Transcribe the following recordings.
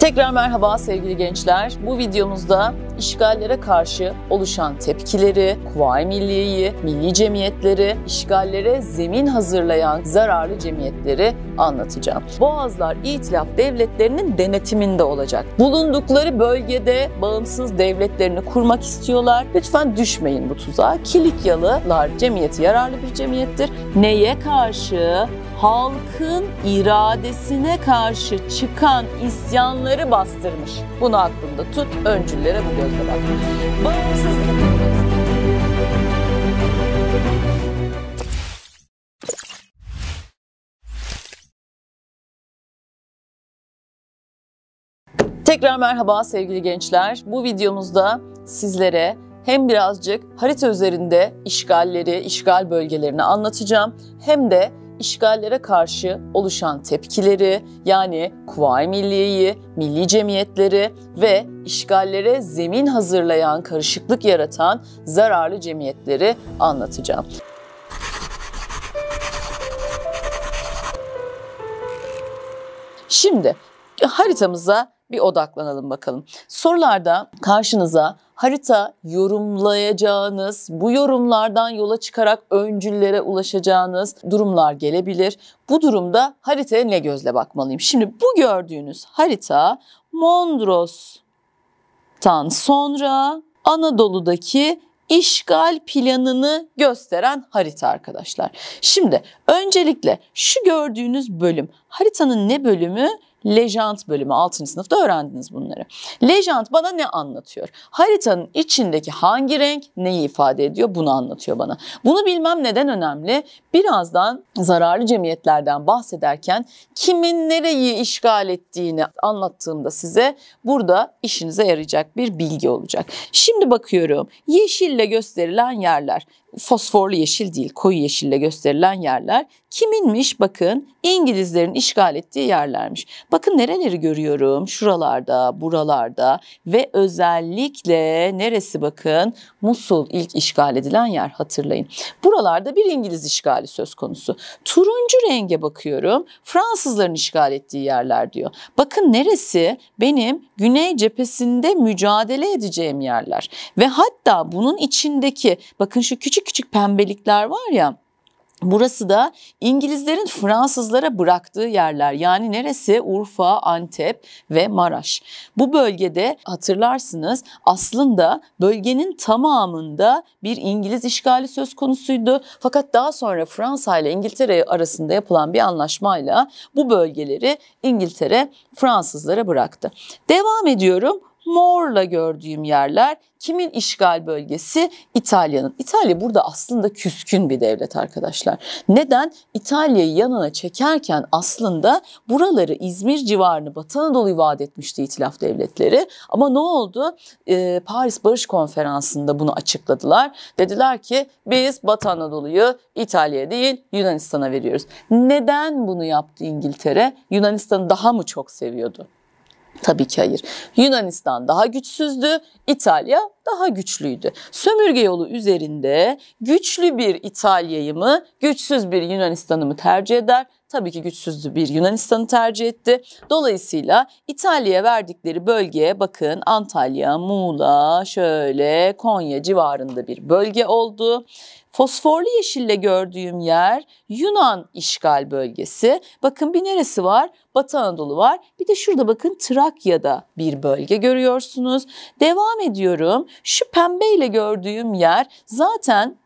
Tekrar merhaba sevgili gençler. Bu videomuzda işgallere karşı oluşan tepkileri, Kuvayi Milliye'yi, milli cemiyetleri, işgallere zemin hazırlayan zararlı cemiyetleri anlatacağım. Boğazlar İtilaf devletlerinin denetiminde olacak. Bulundukları bölgede bağımsız devletlerini kurmak istiyorlar. Lütfen düşmeyin bu tuzağa. Kilikyalılar cemiyeti yararlı bir cemiyettir. Neye karşı? halkın iradesine karşı çıkan isyanları bastırmış. Bunu aklında tut, Öncülere bu gözle bak. Bağımsızlık Tekrar merhaba sevgili gençler. Bu videomuzda sizlere hem birazcık harita üzerinde işgalleri, işgal bölgelerini anlatacağım hem de işgallere karşı oluşan tepkileri yani Kuvayi Milliye'yi, milli cemiyetleri ve işgallere zemin hazırlayan, karışıklık yaratan zararlı cemiyetleri anlatacağım. Şimdi haritamıza bir odaklanalım bakalım. Sorularda karşınıza harita yorumlayacağınız, bu yorumlardan yola çıkarak öncüllere ulaşacağınız durumlar gelebilir. Bu durumda haritaya ne gözle bakmalıyım? Şimdi bu gördüğünüz harita Mondros'tan sonra Anadolu'daki işgal planını gösteren harita arkadaşlar. Şimdi öncelikle şu gördüğünüz bölüm haritanın ne bölümü? lejant bölümü 6. sınıfta öğrendiniz bunları. Lejant bana ne anlatıyor? Haritanın içindeki hangi renk neyi ifade ediyor bunu anlatıyor bana. Bunu bilmem neden önemli? Birazdan zararlı cemiyetlerden bahsederken kimin nereyi işgal ettiğini anlattığımda size burada işinize yarayacak bir bilgi olacak. Şimdi bakıyorum yeşille gösterilen yerler fosforlu yeşil değil koyu yeşille gösterilen yerler kiminmiş bakın İngilizlerin işgal ettiği yerlermiş. Bakın nereleri görüyorum şuralarda buralarda ve özellikle neresi bakın Musul ilk işgal edilen yer hatırlayın. Buralarda bir İngiliz işgali söz konusu. Turuncu renge bakıyorum Fransızların işgal ettiği yerler diyor. Bakın neresi benim güney cephesinde mücadele edeceğim yerler ve hatta bunun içindeki bakın şu küçük küçük küçük pembelikler var ya. Burası da İngilizlerin Fransızlara bıraktığı yerler. Yani neresi? Urfa, Antep ve Maraş. Bu bölgede hatırlarsınız aslında bölgenin tamamında bir İngiliz işgali söz konusuydu. Fakat daha sonra Fransa ile İngiltere arasında yapılan bir anlaşmayla bu bölgeleri İngiltere Fransızlara bıraktı. Devam ediyorum morla gördüğüm yerler kimin işgal bölgesi? İtalya'nın. İtalya burada aslında küskün bir devlet arkadaşlar. Neden? İtalya'yı yanına çekerken aslında buraları İzmir civarını Batı Anadolu'yu vaat etmişti İtilaf Devletleri. Ama ne oldu? Ee, Paris Barış Konferansı'nda bunu açıkladılar. Dediler ki biz Batı Anadolu'yu İtalya'ya değil Yunanistan'a veriyoruz. Neden bunu yaptı İngiltere? Yunanistan'ı daha mı çok seviyordu? Tabii ki hayır. Yunanistan daha güçsüzdü, İtalya daha güçlüydü. Sömürge yolu üzerinde güçlü bir İtalya'yı mı, güçsüz bir Yunanistan'ı mı tercih eder? tabii ki güçsüzdü bir Yunanistan'ı tercih etti. Dolayısıyla İtalya'ya verdikleri bölgeye bakın Antalya, Muğla, şöyle Konya civarında bir bölge oldu. Fosforlu yeşille gördüğüm yer Yunan işgal bölgesi. Bakın bir neresi var? Batı Anadolu var. Bir de şurada bakın Trakya'da bir bölge görüyorsunuz. Devam ediyorum. Şu pembeyle gördüğüm yer zaten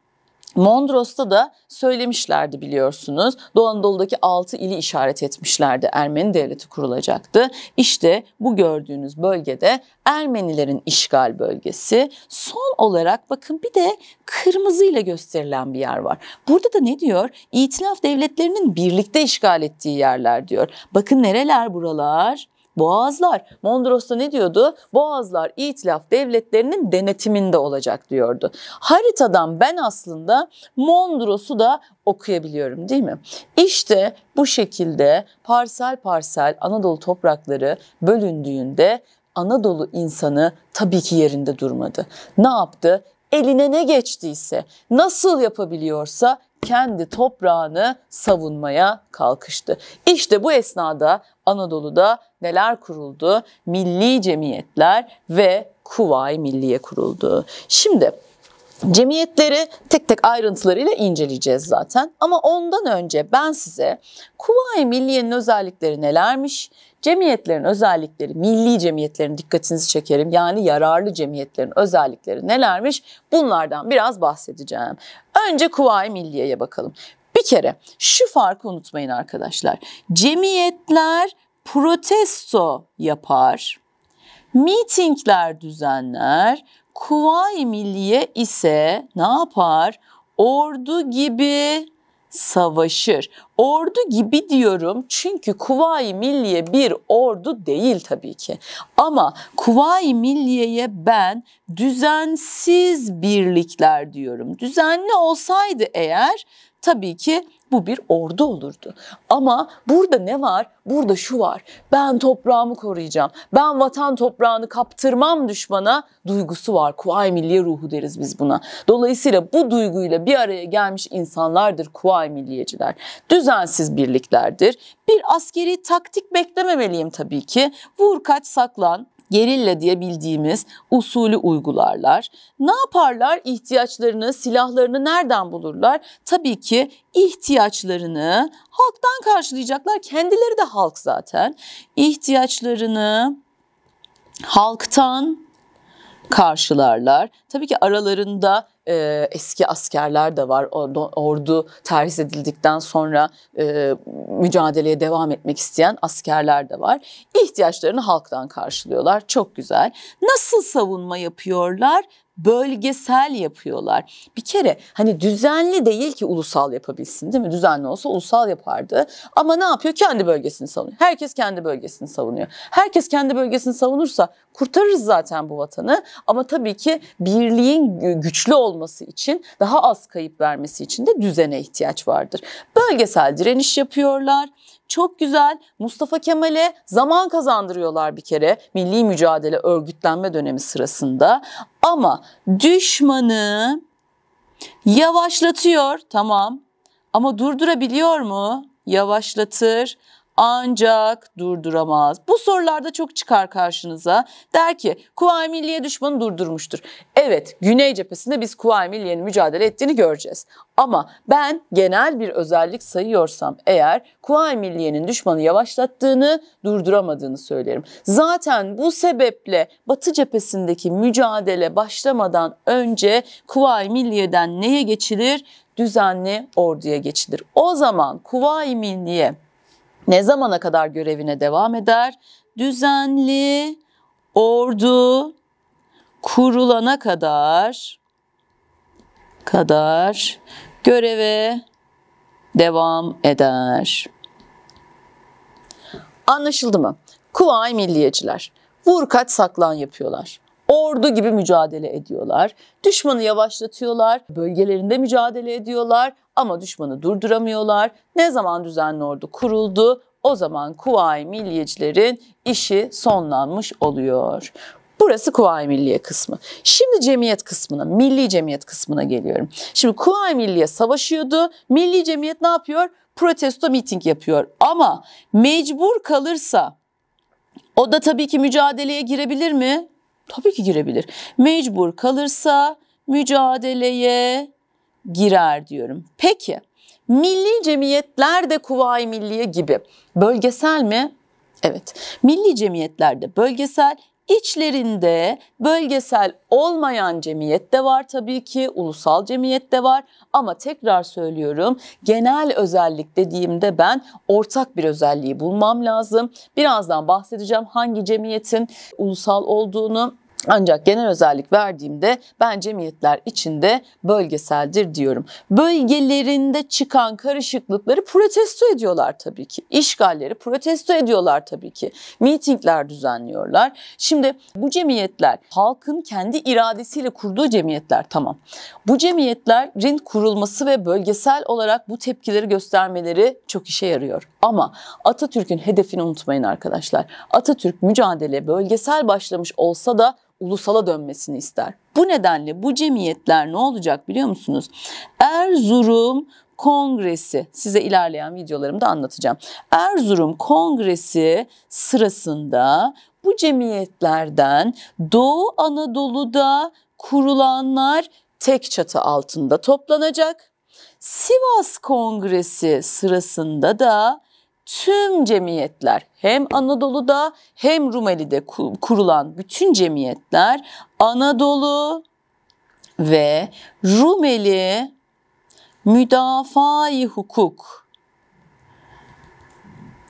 Mondros'ta da söylemişlerdi biliyorsunuz. Doğu Anadolu'daki 6 ili işaret etmişlerdi. Ermeni devleti kurulacaktı. İşte bu gördüğünüz bölgede Ermenilerin işgal bölgesi. Son olarak bakın bir de kırmızıyla gösterilen bir yer var. Burada da ne diyor? İtilaf devletlerinin birlikte işgal ettiği yerler diyor. Bakın nereler buralar? boğazlar. Mondros'ta ne diyordu? Boğazlar itilaf devletlerinin denetiminde olacak diyordu. Haritadan ben aslında Mondros'u da okuyabiliyorum değil mi? İşte bu şekilde parsel parsel Anadolu toprakları bölündüğünde Anadolu insanı tabii ki yerinde durmadı. Ne yaptı? Eline ne geçtiyse, nasıl yapabiliyorsa kendi toprağını savunmaya kalkıştı. İşte bu esnada Anadolu'da neler kuruldu? Milli cemiyetler ve Kuvayi Milliye kuruldu. Şimdi Cemiyetleri tek tek ayrıntılarıyla inceleyeceğiz zaten. Ama ondan önce ben size Kuvayi Milliye'nin özellikleri nelermiş, cemiyetlerin özellikleri, milli cemiyetlerin dikkatinizi çekerim. Yani yararlı cemiyetlerin özellikleri nelermiş bunlardan biraz bahsedeceğim. Önce Kuvayi Milliye'ye bakalım. Bir kere şu farkı unutmayın arkadaşlar. Cemiyetler protesto yapar. Mitingler düzenler. Kuvayi Milliye ise ne yapar? Ordu gibi savaşır. Ordu gibi diyorum çünkü Kuvayi Milliye bir ordu değil tabii ki. Ama Kuvayi Milliye'ye ben düzensiz birlikler diyorum. Düzenli olsaydı eğer tabii ki bu bir ordu olurdu. Ama burada ne var? Burada şu var. Ben toprağımı koruyacağım. Ben vatan toprağını kaptırmam düşmana duygusu var. Kuvayi Milliye ruhu deriz biz buna. Dolayısıyla bu duyguyla bir araya gelmiş insanlardır Kuvayi Milliyeciler. Düzensiz birliklerdir. Bir askeri taktik beklememeliyim tabii ki. Vur kaç saklan, gerilla diye bildiğimiz usulü uygularlar. Ne yaparlar? İhtiyaçlarını, silahlarını nereden bulurlar? Tabii ki ihtiyaçlarını halktan karşılayacaklar. Kendileri de halk zaten. İhtiyaçlarını halktan karşılarlar. Tabii ki aralarında e, eski askerler de var. Ordu, ordu terhis edildikten sonra e, mücadeleye devam etmek isteyen askerler de var. İhtiyaçlarını halktan karşılıyorlar. Çok güzel. Nasıl savunma yapıyorlar? bölgesel yapıyorlar. Bir kere hani düzenli değil ki ulusal yapabilsin değil mi? Düzenli olsa ulusal yapardı. Ama ne yapıyor? Kendi bölgesini savunuyor. Herkes kendi bölgesini savunuyor. Herkes kendi bölgesini savunursa kurtarırız zaten bu vatanı. Ama tabii ki birliğin güçlü olması için, daha az kayıp vermesi için de düzene ihtiyaç vardır. Bölgesel direniş yapıyorlar çok güzel Mustafa Kemal'e zaman kazandırıyorlar bir kere milli mücadele örgütlenme dönemi sırasında. Ama düşmanı yavaşlatıyor tamam ama durdurabiliyor mu? Yavaşlatır ancak durduramaz. Bu sorularda çok çıkar karşınıza. Der ki Kuvayi Milliye düşmanı durdurmuştur. Evet Güney cephesinde biz Kuvayi Milliye'nin mücadele ettiğini göreceğiz. Ama ben genel bir özellik sayıyorsam eğer Kuvayi Milliye'nin düşmanı yavaşlattığını durduramadığını söylerim. Zaten bu sebeple Batı cephesindeki mücadele başlamadan önce Kuvayi Milliye'den neye geçilir? Düzenli orduya geçilir. O zaman Kuvayi Milliye ne zamana kadar görevine devam eder? Düzenli ordu kurulana kadar kadar göreve devam eder. Anlaşıldı mı? Kuvay milliyeciler vur kaç saklan yapıyorlar. Ordu gibi mücadele ediyorlar. Düşmanı yavaşlatıyorlar. Bölgelerinde mücadele ediyorlar ama düşmanı durduramıyorlar. Ne zaman düzenli ordu kuruldu o zaman Kuvayi Milliyecilerin işi sonlanmış oluyor. Burası Kuvayi Milliye kısmı. Şimdi cemiyet kısmına, milli cemiyet kısmına geliyorum. Şimdi Kuvayi Milliye savaşıyordu. Milli cemiyet ne yapıyor? Protesto miting yapıyor. Ama mecbur kalırsa o da tabii ki mücadeleye girebilir mi? Tabii ki girebilir. Mecbur kalırsa mücadeleye girer diyorum. Peki milli cemiyetler de Kuvayi Milliye gibi bölgesel mi? Evet. Milli cemiyetlerde bölgesel İçlerinde bölgesel olmayan cemiyet de var tabii ki, ulusal cemiyet de var ama tekrar söylüyorum genel özellik dediğimde ben ortak bir özelliği bulmam lazım. Birazdan bahsedeceğim hangi cemiyetin ulusal olduğunu ancak genel özellik verdiğimde ben cemiyetler içinde bölgeseldir diyorum. Bölgelerinde çıkan karışıklıkları protesto ediyorlar tabii ki. İşgalleri protesto ediyorlar tabii ki. Mitingler düzenliyorlar. Şimdi bu cemiyetler halkın kendi iradesiyle kurduğu cemiyetler tamam. Bu cemiyetlerin kurulması ve bölgesel olarak bu tepkileri göstermeleri çok işe yarıyor. Ama Atatürk'ün hedefini unutmayın arkadaşlar. Atatürk mücadele bölgesel başlamış olsa da ulusala dönmesini ister. Bu nedenle bu cemiyetler ne olacak biliyor musunuz? Erzurum Kongresi size ilerleyen videolarımda anlatacağım. Erzurum Kongresi sırasında bu cemiyetlerden Doğu Anadolu'da kurulanlar tek çatı altında toplanacak. Sivas Kongresi sırasında da tüm cemiyetler hem Anadolu'da hem Rumeli'de kurulan bütün cemiyetler Anadolu ve Rumeli müdafaa hukuk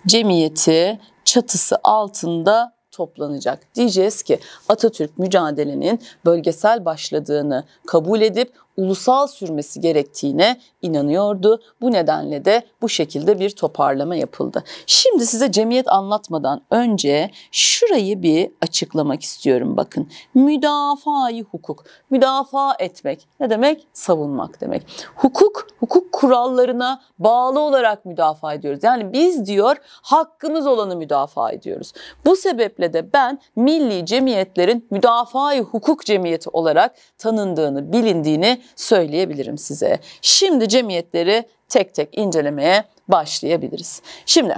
cemiyeti çatısı altında toplanacak. Diyeceğiz ki Atatürk mücadelenin bölgesel başladığını kabul edip ulusal sürmesi gerektiğine inanıyordu. Bu nedenle de bu şekilde bir toparlama yapıldı. Şimdi size cemiyet anlatmadan önce şurayı bir açıklamak istiyorum bakın. Müdafai hukuk, müdafaa etmek ne demek? Savunmak demek. Hukuk, hukuk kurallarına bağlı olarak müdafaa ediyoruz. Yani biz diyor hakkımız olanı müdafaa ediyoruz. Bu sebeple de ben milli cemiyetlerin müdafaa hukuk cemiyeti olarak tanındığını, bilindiğini söyleyebilirim size. Şimdi cemiyetleri tek tek incelemeye başlayabiliriz. Şimdi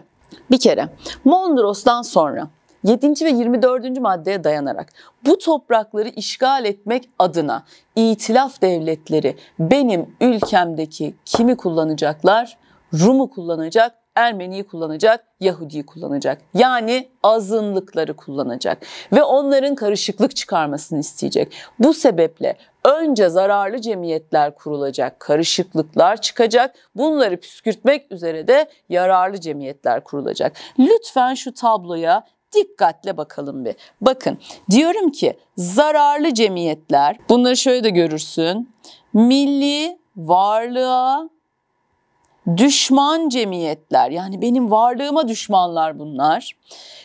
bir kere Mondros'tan sonra 7. ve 24. maddeye dayanarak bu toprakları işgal etmek adına itilaf devletleri benim ülkemdeki kimi kullanacaklar? Rum'u kullanacak Ermeniyi kullanacak, Yahudiyi kullanacak. Yani azınlıkları kullanacak ve onların karışıklık çıkarmasını isteyecek. Bu sebeple önce zararlı cemiyetler kurulacak, karışıklıklar çıkacak. Bunları püskürtmek üzere de yararlı cemiyetler kurulacak. Lütfen şu tabloya dikkatle bakalım bir. Bakın diyorum ki zararlı cemiyetler bunları şöyle de görürsün. Milli varlığa düşman cemiyetler yani benim varlığıma düşmanlar bunlar.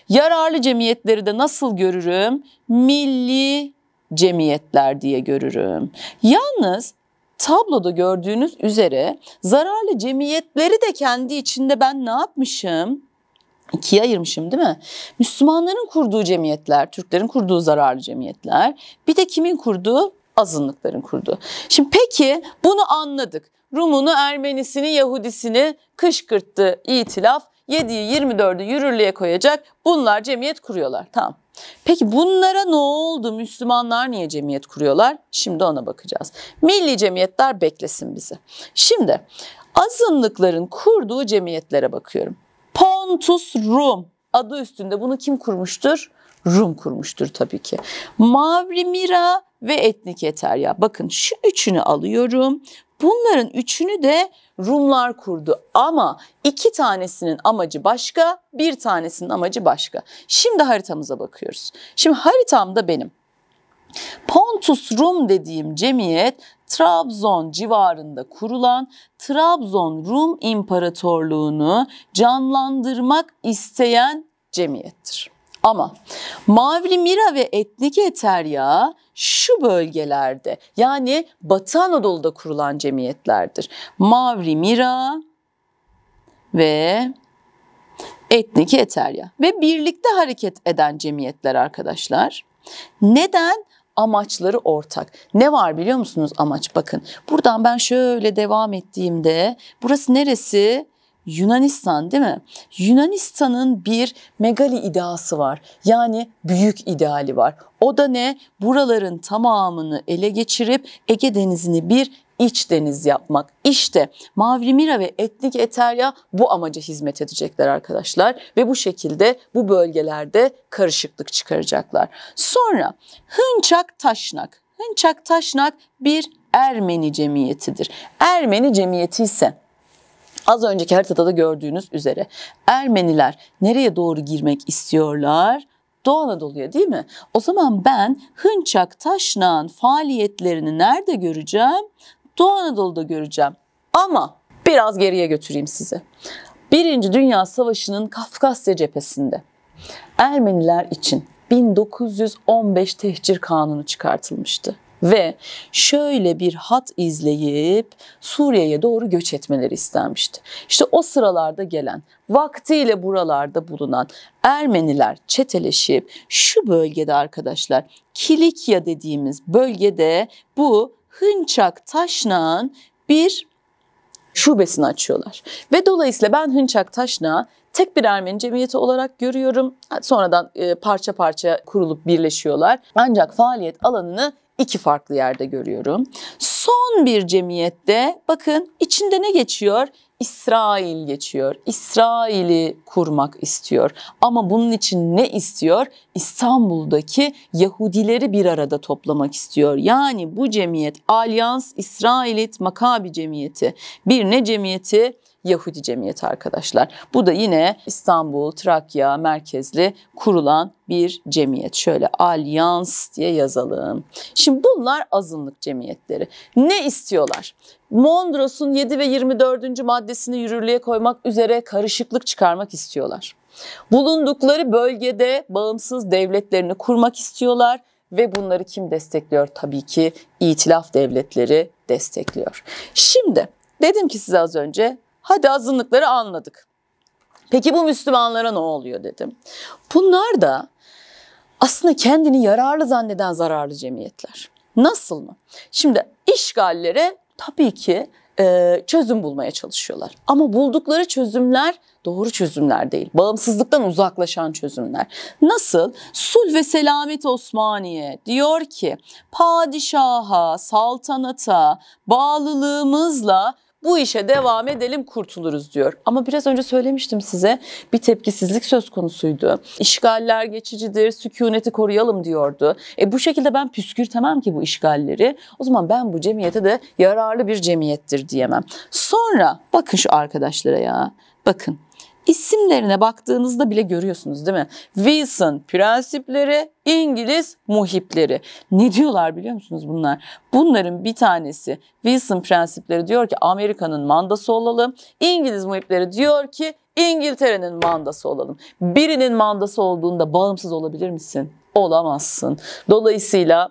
Yararlı cemiyetleri de nasıl görürüm? Milli cemiyetler diye görürüm. Yalnız tabloda gördüğünüz üzere zararlı cemiyetleri de kendi içinde ben ne yapmışım? ikiye ayırmışım değil mi? Müslümanların kurduğu cemiyetler, Türklerin kurduğu zararlı cemiyetler, bir de kimin kurduğu? Azınlıkların kurduğu. Şimdi peki bunu anladık. Rumunu, Ermenisini, Yahudisini kışkırttı itilaf. 7'yi 24'ü yürürlüğe koyacak. Bunlar cemiyet kuruyorlar. Tamam. Peki bunlara ne oldu? Müslümanlar niye cemiyet kuruyorlar? Şimdi ona bakacağız. Milli cemiyetler beklesin bizi. Şimdi azınlıkların kurduğu cemiyetlere bakıyorum. Pontus Rum adı üstünde bunu kim kurmuştur? Rum kurmuştur tabii ki. Mavrimira ve etnik Eterya. Bakın şu üçünü alıyorum. Bunların üçünü de Rumlar kurdu ama iki tanesinin amacı başka, bir tanesinin amacı başka. Şimdi haritamıza bakıyoruz. Şimdi haritamda benim. Pontus Rum dediğim cemiyet Trabzon civarında kurulan Trabzon Rum İmparatorluğunu canlandırmak isteyen cemiyettir. Ama Mavri mira ve etnik Eterya şu bölgelerde yani Batı Anadolu'da kurulan cemiyetlerdir. Mavri mira ve etnik eterya ve birlikte hareket eden cemiyetler arkadaşlar. Neden? Amaçları ortak. Ne var biliyor musunuz amaç? Bakın buradan ben şöyle devam ettiğimde burası neresi? Yunanistan değil mi? Yunanistan'ın bir megali iddiası var. Yani büyük ideali var. O da ne? Buraların tamamını ele geçirip Ege Denizi'ni bir iç deniz yapmak. İşte Mavri ve Etnik Eterya bu amaca hizmet edecekler arkadaşlar ve bu şekilde bu bölgelerde karışıklık çıkaracaklar. Sonra Hınçak Taşnak. Hınçak Taşnak bir Ermeni cemiyetidir. Ermeni cemiyeti ise Az önceki haritada da gördüğünüz üzere Ermeniler nereye doğru girmek istiyorlar? Doğu Anadolu'ya değil mi? O zaman ben Hınçak Taşnağ'ın faaliyetlerini nerede göreceğim? Doğu Anadolu'da göreceğim. Ama biraz geriye götüreyim sizi. Birinci Dünya Savaşı'nın Kafkasya cephesinde Ermeniler için 1915 tehcir kanunu çıkartılmıştı ve şöyle bir hat izleyip Suriye'ye doğru göç etmeleri istenmişti. İşte o sıralarda gelen, vaktiyle buralarda bulunan Ermeniler çeteleşip şu bölgede arkadaşlar Kilikya dediğimiz bölgede bu Hınçak Taşnağ'ın bir şubesini açıyorlar. Ve dolayısıyla ben Hınçak Taşna tek bir Ermeni cemiyeti olarak görüyorum. Sonradan e, parça parça kurulup birleşiyorlar. Ancak faaliyet alanını iki farklı yerde görüyorum. Son bir cemiyette bakın içinde ne geçiyor? İsrail geçiyor. İsrail'i kurmak istiyor. Ama bunun için ne istiyor? İstanbul'daki Yahudileri bir arada toplamak istiyor. Yani bu cemiyet Alyans İsrailit Makabi Cemiyeti. Bir ne cemiyeti? Yahudi cemiyeti arkadaşlar. Bu da yine İstanbul, Trakya merkezli kurulan bir cemiyet. Şöyle alyans diye yazalım. Şimdi bunlar azınlık cemiyetleri. Ne istiyorlar? Mondros'un 7 ve 24. maddesini yürürlüğe koymak üzere karışıklık çıkarmak istiyorlar. Bulundukları bölgede bağımsız devletlerini kurmak istiyorlar ve bunları kim destekliyor? Tabii ki itilaf devletleri destekliyor. Şimdi dedim ki size az önce Hadi azınlıkları anladık. Peki bu Müslümanlara ne oluyor dedim. Bunlar da aslında kendini yararlı zanneden zararlı cemiyetler. Nasıl mı? Şimdi işgallere tabii ki e, çözüm bulmaya çalışıyorlar. Ama buldukları çözümler doğru çözümler değil. Bağımsızlıktan uzaklaşan çözümler. Nasıl? Sul ve Selamet Osmaniye diyor ki padişaha, saltanata bağlılığımızla bu işe devam edelim kurtuluruz diyor. Ama biraz önce söylemiştim size bir tepkisizlik söz konusuydu. İşgaller geçicidir, sükuneti koruyalım diyordu. E bu şekilde ben püskürtemem ki bu işgalleri. O zaman ben bu cemiyete de yararlı bir cemiyettir diyemem. Sonra bakın şu arkadaşlara ya. Bakın İsimlerine baktığınızda bile görüyorsunuz değil mi? Wilson prensipleri, İngiliz muhipleri. Ne diyorlar biliyor musunuz bunlar? Bunların bir tanesi Wilson prensipleri diyor ki Amerika'nın mandası olalım. İngiliz muhipleri diyor ki İngiltere'nin mandası olalım. Birinin mandası olduğunda bağımsız olabilir misin? Olamazsın. Dolayısıyla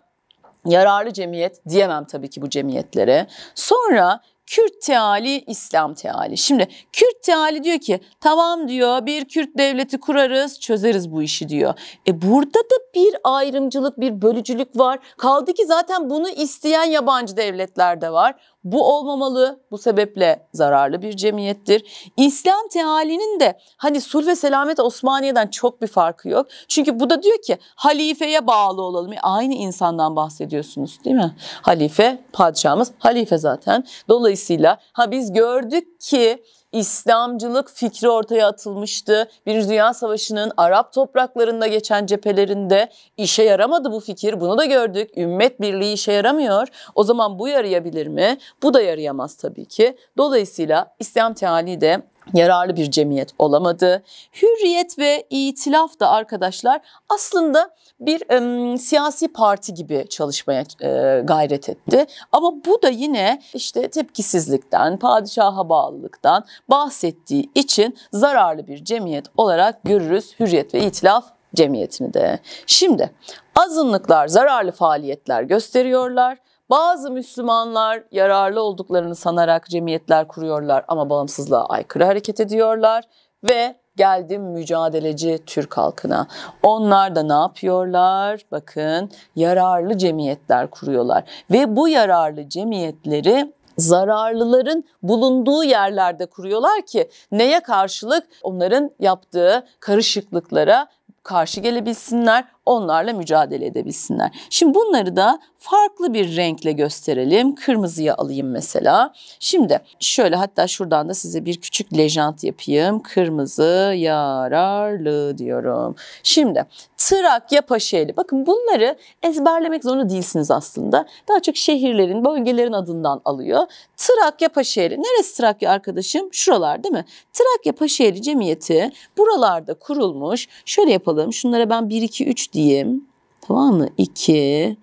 yararlı cemiyet diyemem tabii ki bu cemiyetlere. Sonra Kürt teali, İslam teali. Şimdi Kürt teali diyor ki tamam diyor bir Kürt devleti kurarız çözeriz bu işi diyor. E burada da bir ayrımcılık bir bölücülük var. Kaldı ki zaten bunu isteyen yabancı devletler de var. Bu olmamalı. Bu sebeple zararlı bir cemiyettir. İslam tealinin de hani sulh ve selamet Osmaniye'den çok bir farkı yok. Çünkü bu da diyor ki halifeye bağlı olalım. E, aynı insandan bahsediyorsunuz değil mi? Halife padişahımız halife zaten. Dolayısıyla Dolayısıyla ha biz gördük ki İslamcılık fikri ortaya atılmıştı. Birinci Dünya Savaşı'nın Arap topraklarında geçen cephelerinde işe yaramadı bu fikir. Bunu da gördük. Ümmet birliği işe yaramıyor. O zaman bu yarayabilir mi? Bu da yarayamaz tabii ki. Dolayısıyla İslam teali de yararlı bir cemiyet olamadı. Hürriyet ve itilaf da arkadaşlar aslında bir e, siyasi parti gibi çalışmaya e, gayret etti. Ama bu da yine işte tepkisizlikten, padişaha bağlılıktan bahsettiği için zararlı bir cemiyet olarak görürüz Hürriyet ve itilaf cemiyetini de. Şimdi azınlıklar zararlı faaliyetler gösteriyorlar. Bazı Müslümanlar yararlı olduklarını sanarak cemiyetler kuruyorlar ama bağımsızlığa aykırı hareket ediyorlar ve geldim mücadeleci Türk halkına. Onlar da ne yapıyorlar? Bakın yararlı cemiyetler kuruyorlar ve bu yararlı cemiyetleri zararlıların bulunduğu yerlerde kuruyorlar ki neye karşılık onların yaptığı karışıklıklara karşı gelebilsinler onlarla mücadele edebilsinler. Şimdi bunları da farklı bir renkle gösterelim. Kırmızıya alayım mesela. Şimdi şöyle hatta şuradan da size bir küçük lejant yapayım. Kırmızı yararlı diyorum. Şimdi Trakya Paşeli, Bakın bunları ezberlemek zorunda değilsiniz aslında. Daha çok şehirlerin, bölgelerin adından alıyor. Trakya Paşeli. Neresi Trakya arkadaşım? Şuralar değil mi? Trakya Paşeli Cemiyeti buralarda kurulmuş. Şöyle yapalım. Şunlara ben 1, 2, 3 diye diyeyim. Tamam mı? 2,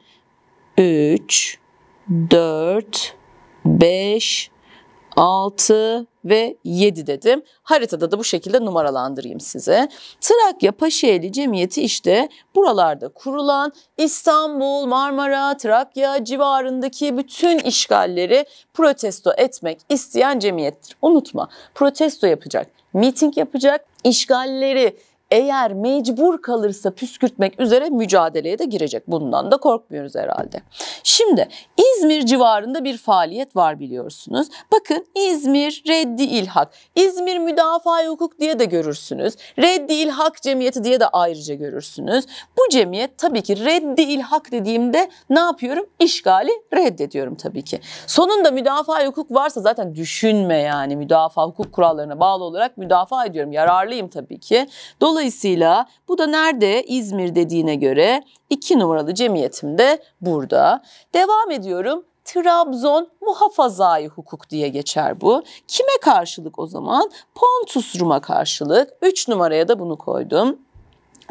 3, 4, 5, 6 ve 7 dedim. Haritada da bu şekilde numaralandırayım size. Trakya Paşaeli Cemiyeti işte buralarda kurulan İstanbul, Marmara, Trakya civarındaki bütün işgalleri protesto etmek isteyen cemiyettir. Unutma protesto yapacak, miting yapacak, işgalleri eğer mecbur kalırsa püskürtmek üzere mücadeleye de girecek. Bundan da korkmuyoruz herhalde. Şimdi İzmir civarında bir faaliyet var biliyorsunuz. Bakın İzmir Reddi İlhak, İzmir Müdafaa Hukuk diye de görürsünüz. Reddi İlhak Cemiyeti diye de ayrıca görürsünüz. Bu cemiyet tabii ki Reddi İlhak dediğimde ne yapıyorum? İşgali reddediyorum tabii ki. Sonunda müdafaa hukuk varsa zaten düşünme yani müdafaa hukuk kurallarına bağlı olarak müdafaa ediyorum. Yararlıyım tabii ki. Dolayısıyla Dolayısıyla bu da nerede? İzmir dediğine göre 2 numaralı cemiyetim de burada. Devam ediyorum. Trabzon muhafazayı hukuk diye geçer bu. Kime karşılık o zaman? Pontus Rum'a karşılık. 3 numaraya da bunu koydum.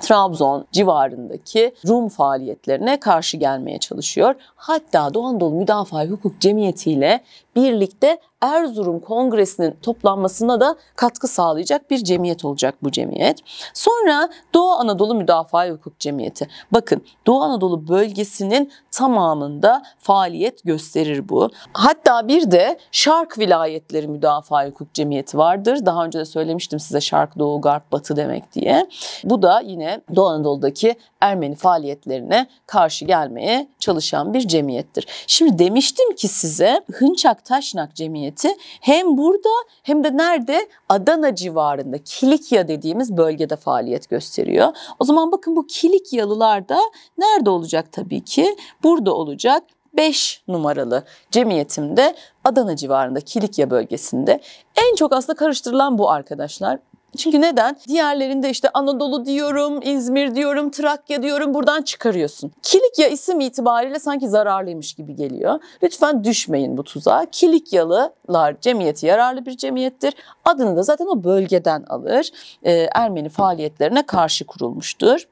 Trabzon civarındaki Rum faaliyetlerine karşı gelmeye çalışıyor. Hatta Doğu Anadolu Müdafaa Hukuk Cemiyeti ile birlikte Erzurum Kongresi'nin toplanmasına da katkı sağlayacak bir cemiyet olacak bu cemiyet. Sonra Doğu Anadolu Müdafaa Hukuk Cemiyeti. Bakın Doğu Anadolu bölgesinin tamamında faaliyet gösterir bu. Hatta bir de Şark Vilayetleri Müdafaa Hukuk Cemiyeti vardır. Daha önce de söylemiştim size Şark, Doğu, Garp, Batı demek diye. Bu da yine Doğu Anadolu'daki Ermeni faaliyetlerine karşı gelmeye çalışan bir cemiyettir. Şimdi demiştim ki size Hınçak Taşnak Cemiyeti kenti hem burada hem de nerede? Adana civarında Kilikya dediğimiz bölgede faaliyet gösteriyor. O zaman bakın bu Kilikyalılar da nerede olacak tabii ki? Burada olacak. 5 numaralı cemiyetimde Adana civarında Kilikya bölgesinde en çok aslında karıştırılan bu arkadaşlar. Çünkü neden? Diğerlerinde işte Anadolu diyorum, İzmir diyorum, Trakya diyorum buradan çıkarıyorsun. Kilikya isim itibariyle sanki zararlıymış gibi geliyor. Lütfen düşmeyin bu tuzağa. Kilikyalılar cemiyeti yararlı bir cemiyettir. Adını da zaten o bölgeden alır. Ee, Ermeni faaliyetlerine karşı kurulmuştur.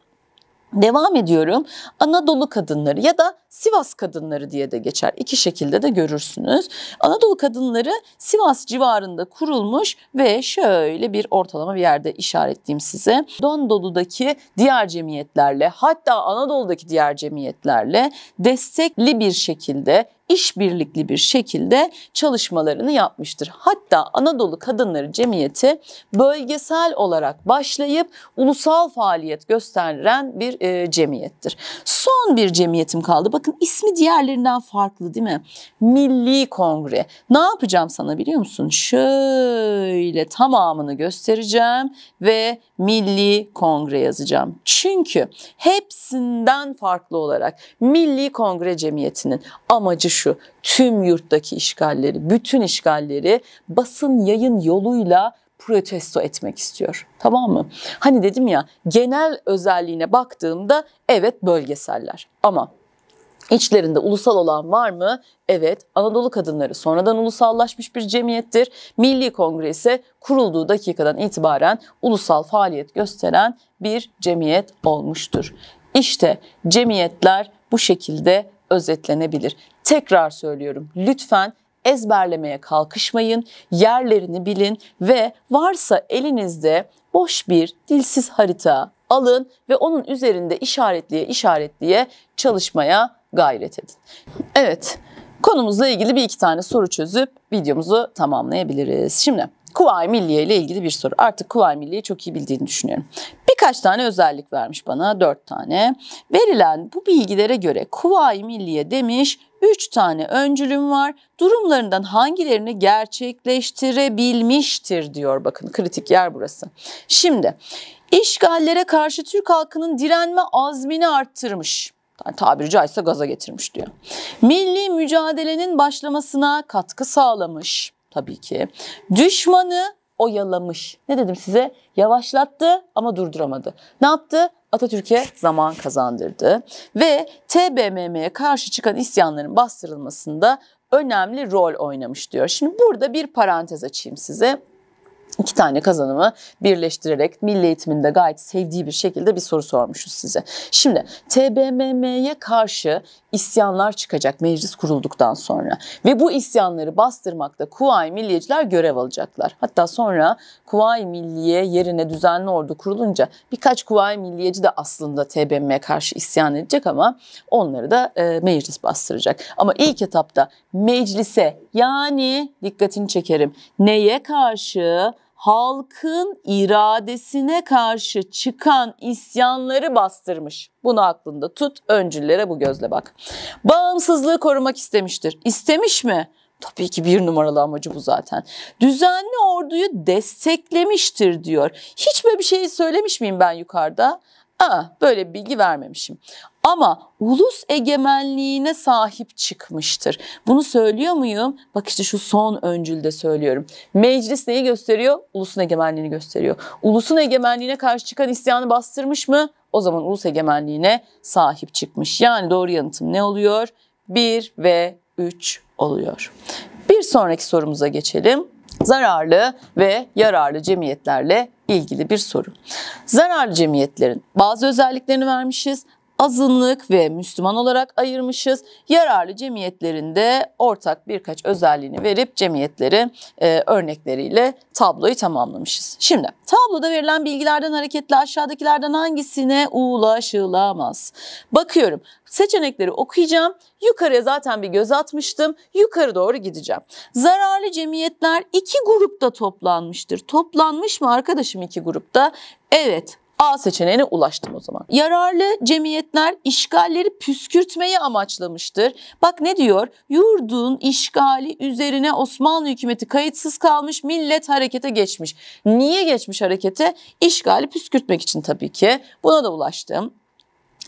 Devam ediyorum. Anadolu kadınları ya da Sivas kadınları diye de geçer. İki şekilde de görürsünüz. Anadolu kadınları Sivas civarında kurulmuş ve şöyle bir ortalama bir yerde işaretleyeyim size. Dondolu'daki diğer cemiyetlerle hatta Anadolu'daki diğer cemiyetlerle destekli bir şekilde işbirlikli bir şekilde çalışmalarını yapmıştır. Hatta Anadolu Kadınları Cemiyeti bölgesel olarak başlayıp ulusal faaliyet gösteren bir e, cemiyettir. Son bir cemiyetim kaldı. Bakın ismi diğerlerinden farklı değil mi? Milli Kongre. Ne yapacağım sana biliyor musun? Şöyle tamamını göstereceğim ve Milli Kongre yazacağım. Çünkü hepsinden farklı olarak Milli Kongre Cemiyeti'nin amacı şu. Tüm yurttaki işgalleri, bütün işgalleri basın yayın yoluyla protesto etmek istiyor. Tamam mı? Hani dedim ya genel özelliğine baktığımda evet bölgeseller ama İçlerinde ulusal olan var mı? Evet, Anadolu kadınları sonradan ulusallaşmış bir cemiyettir. Milli Kongre ise kurulduğu dakikadan itibaren ulusal faaliyet gösteren bir cemiyet olmuştur. İşte cemiyetler bu şekilde özetlenebilir. Tekrar söylüyorum lütfen ezberlemeye kalkışmayın, yerlerini bilin ve varsa elinizde boş bir dilsiz harita alın ve onun üzerinde işaretliye işaretliye çalışmaya gayret edin. Evet, konumuzla ilgili bir iki tane soru çözüp videomuzu tamamlayabiliriz. Şimdi Kuvayi Milliye ile ilgili bir soru. Artık Kuvayi Milliye'yi çok iyi bildiğini düşünüyorum. Birkaç tane özellik vermiş bana, dört tane. Verilen bu bilgilere göre Kuvayi Milliye demiş, üç tane öncülüm var. Durumlarından hangilerini gerçekleştirebilmiştir diyor. Bakın kritik yer burası. Şimdi işgallere karşı Türk halkının direnme azmini arttırmış. Yani tabiri caizse gaza getirmiş diyor. Milli mücadelenin başlamasına katkı sağlamış tabii ki. Düşmanı oyalamış. Ne dedim size? Yavaşlattı ama durduramadı. Ne yaptı? Atatürk'e zaman kazandırdı ve TBMM'ye karşı çıkan isyanların bastırılmasında önemli rol oynamış diyor. Şimdi burada bir parantez açayım size. İki tane kazanımı birleştirerek milli eğitiminde gayet sevdiği bir şekilde bir soru sormuşuz size. Şimdi TBMM'ye karşı isyanlar çıkacak meclis kurulduktan sonra ve bu isyanları bastırmakta Kuvayi Milliyeciler görev alacaklar. Hatta sonra Kuvayi Milliye yerine düzenli ordu kurulunca birkaç Kuvayi Milliyeci de aslında TBMM'ye karşı isyan edecek ama onları da e, meclis bastıracak. Ama ilk etapta meclise yani dikkatini çekerim neye karşı halkın iradesine karşı çıkan isyanları bastırmış. Bunu aklında tut, Öncülere bu gözle bak. Bağımsızlığı korumak istemiştir. İstemiş mi? Tabii ki bir numaralı amacı bu zaten. Düzenli orduyu desteklemiştir diyor. Hiç böyle bir şey söylemiş miyim ben yukarıda? Aa, böyle bir bilgi vermemişim ama ulus egemenliğine sahip çıkmıştır. Bunu söylüyor muyum? Bak işte şu son öncülde söylüyorum. Meclis neyi gösteriyor? Ulusun egemenliğini gösteriyor. Ulusun egemenliğine karşı çıkan isyanı bastırmış mı? O zaman ulus egemenliğine sahip çıkmış. Yani doğru yanıtım ne oluyor? 1 ve 3 oluyor. Bir sonraki sorumuza geçelim. Zararlı ve yararlı cemiyetlerle ilgili bir soru. Zararlı cemiyetlerin bazı özelliklerini vermişiz azınlık ve Müslüman olarak ayırmışız. Yararlı cemiyetlerinde ortak birkaç özelliğini verip cemiyetleri e, örnekleriyle tabloyu tamamlamışız. Şimdi tabloda verilen bilgilerden hareketle aşağıdakilerden hangisine ulaşılamaz? Bakıyorum seçenekleri okuyacağım. Yukarıya zaten bir göz atmıştım. Yukarı doğru gideceğim. Zararlı cemiyetler iki grupta toplanmıştır. Toplanmış mı arkadaşım iki grupta? Evet A seçeneğine ulaştım o zaman. Yararlı cemiyetler işgalleri püskürtmeyi amaçlamıştır. Bak ne diyor? Yurdun işgali üzerine Osmanlı hükümeti kayıtsız kalmış, millet harekete geçmiş. Niye geçmiş harekete? İşgali püskürtmek için tabii ki. Buna da ulaştım.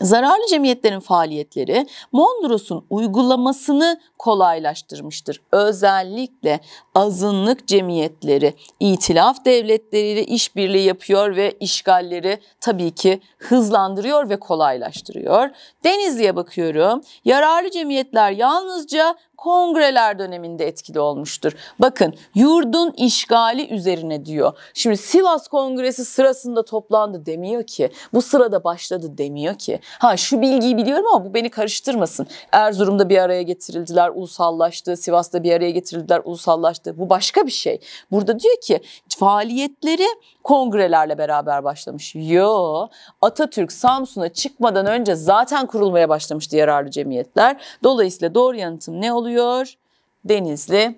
Zararlı cemiyetlerin faaliyetleri Mondros'un uygulamasını kolaylaştırmıştır. Özellikle azınlık cemiyetleri itilaf devletleriyle işbirliği yapıyor ve işgalleri tabii ki hızlandırıyor ve kolaylaştırıyor. Denizli'ye bakıyorum. Yararlı cemiyetler yalnızca kongreler döneminde etkili olmuştur. Bakın yurdun işgali üzerine diyor. Şimdi Sivas Kongresi sırasında toplandı demiyor ki. Bu sırada başladı demiyor ki. Ha şu bilgiyi biliyorum ama bu beni karıştırmasın. Erzurum'da bir araya getirildiler, ulusallaştı. Sivas'ta bir araya getirildiler, ulusallaştı. Bu başka bir şey. Burada diyor ki faaliyetleri kongrelerle beraber başlamış. Yo, Atatürk Samsun'a çıkmadan önce zaten kurulmaya başlamıştı yararlı cemiyetler. Dolayısıyla doğru yanıtım ne oluyor? Denizli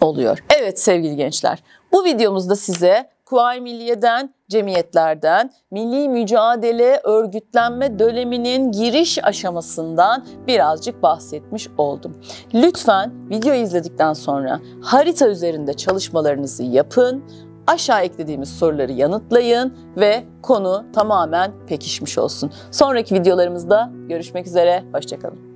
oluyor. Evet sevgili gençler, bu videomuzda size Kuvayi Milliye'den cemiyetlerden, milli mücadele örgütlenme döneminin giriş aşamasından birazcık bahsetmiş oldum. Lütfen video izledikten sonra harita üzerinde çalışmalarınızı yapın, aşağı eklediğimiz soruları yanıtlayın ve konu tamamen pekişmiş olsun. Sonraki videolarımızda görüşmek üzere, hoşçakalın.